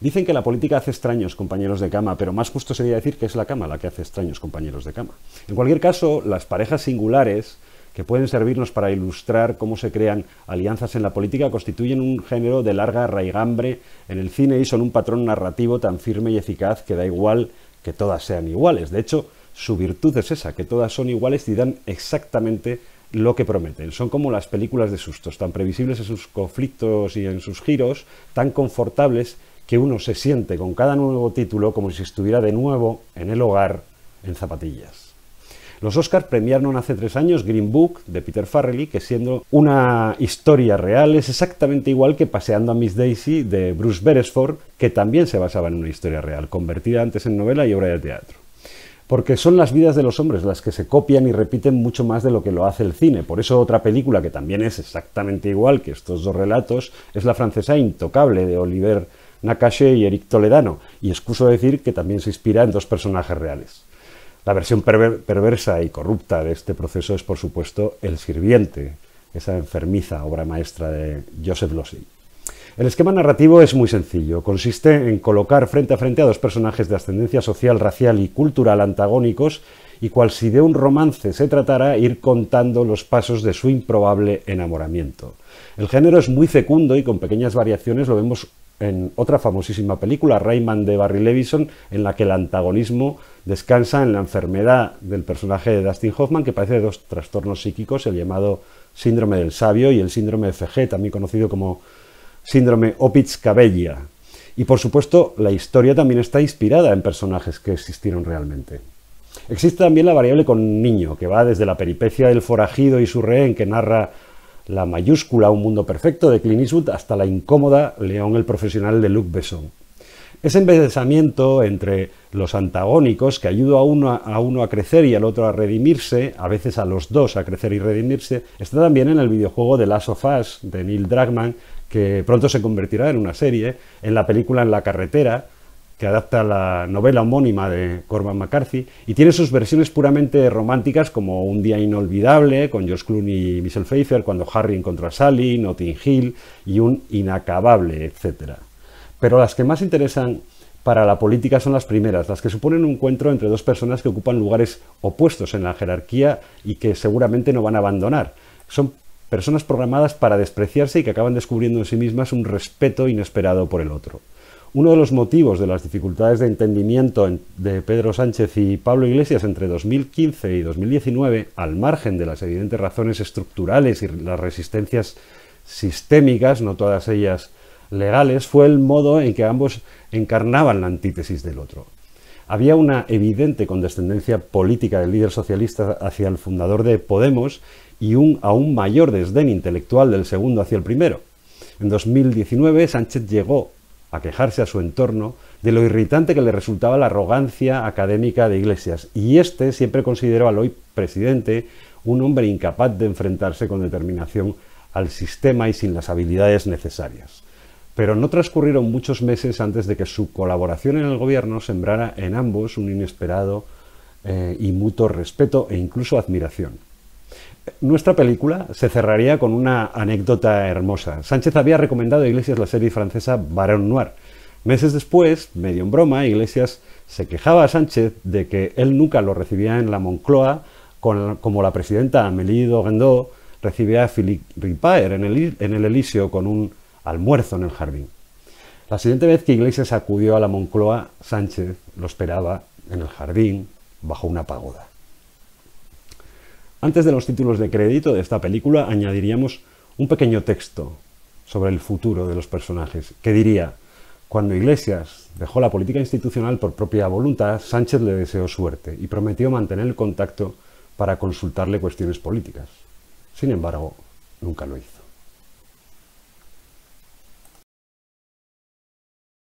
Dicen que la política hace extraños compañeros de cama, pero más justo sería decir que es la cama la que hace extraños compañeros de cama. En cualquier caso, las parejas singulares, que pueden servirnos para ilustrar cómo se crean alianzas en la política, constituyen un género de larga raigambre en el cine y son un patrón narrativo tan firme y eficaz que da igual que todas sean iguales. De hecho, su virtud es esa, que todas son iguales y dan exactamente lo que prometen. Son como las películas de sustos, tan previsibles en sus conflictos y en sus giros, tan confortables que uno se siente con cada nuevo título como si estuviera de nuevo en el hogar en zapatillas. Los Oscars premiaron hace tres años Green Book de Peter Farrelly, que siendo una historia real es exactamente igual que Paseando a Miss Daisy de Bruce Beresford, que también se basaba en una historia real, convertida antes en novela y obra de teatro. Porque son las vidas de los hombres las que se copian y repiten mucho más de lo que lo hace el cine. Por eso otra película que también es exactamente igual que estos dos relatos es la francesa Intocable de Oliver Nakache y Eric Toledano, y excuso decir que también se inspira en dos personajes reales. La versión perversa y corrupta de este proceso es, por supuesto, El Sirviente, esa enfermiza obra maestra de Joseph Losey. El esquema narrativo es muy sencillo. Consiste en colocar frente a frente a dos personajes de ascendencia social, racial y cultural antagónicos y cual si de un romance se tratara, ir contando los pasos de su improbable enamoramiento. El género es muy fecundo y con pequeñas variaciones lo vemos en otra famosísima película, Rayman de Barry Levison, en la que el antagonismo descansa en la enfermedad del personaje de Dustin Hoffman, que padece dos trastornos psíquicos, el llamado síndrome del sabio y el síndrome de FG, también conocido como síndrome Opitz-Cabella. Y por supuesto, la historia también está inspirada en personajes que existieron realmente. Existe también la variable con niño, que va desde la peripecia del forajido y su rehén que narra la mayúscula Un mundo perfecto de Clint Eastwood hasta la incómoda León el profesional de Luc Besson. Ese embelezamiento entre los antagónicos que ayuda a uno, a uno a crecer y al otro a redimirse, a veces a los dos a crecer y redimirse, está también en el videojuego de Last of Us de Neil Dragman, que pronto se convertirá en una serie, en la película En la carretera, que adapta la novela homónima de Cormac McCarthy, y tiene sus versiones puramente románticas como Un día inolvidable, con Josh Clooney y Michelle Pfeiffer, cuando Harry encontró a Sally, Notting Hill y un inacabable, etc. Pero las que más interesan para la política son las primeras, las que suponen un encuentro entre dos personas que ocupan lugares opuestos en la jerarquía y que seguramente no van a abandonar. Son personas programadas para despreciarse y que acaban descubriendo en sí mismas un respeto inesperado por el otro uno de los motivos de las dificultades de entendimiento de Pedro Sánchez y Pablo Iglesias entre 2015 y 2019, al margen de las evidentes razones estructurales y las resistencias sistémicas, no todas ellas legales, fue el modo en que ambos encarnaban la antítesis del otro. Había una evidente condescendencia política del líder socialista hacia el fundador de Podemos y un aún mayor desdén intelectual del segundo hacia el primero. En 2019 Sánchez llegó a quejarse a su entorno de lo irritante que le resultaba la arrogancia académica de Iglesias. Y este siempre consideró al hoy presidente un hombre incapaz de enfrentarse con determinación al sistema y sin las habilidades necesarias. Pero no transcurrieron muchos meses antes de que su colaboración en el gobierno sembrara en ambos un inesperado eh, y mutuo respeto e incluso admiración. Nuestra película se cerraría con una anécdota hermosa. Sánchez había recomendado a Iglesias la serie francesa Baron Noir. Meses después, medio en broma, Iglesias se quejaba a Sánchez de que él nunca lo recibía en la Moncloa como la presidenta Amélie Dorendot recibía a Philippe Ripaer en el, en Elíseo con un almuerzo en el jardín. La siguiente vez que Iglesias acudió a la Moncloa, Sánchez lo esperaba en el jardín bajo una pagoda. Antes de los títulos de crédito de esta película añadiríamos un pequeño texto sobre el futuro de los personajes, que diría, cuando Iglesias dejó la política institucional por propia voluntad, Sánchez le deseó suerte y prometió mantener el contacto para consultarle cuestiones políticas. Sin embargo, nunca lo hizo.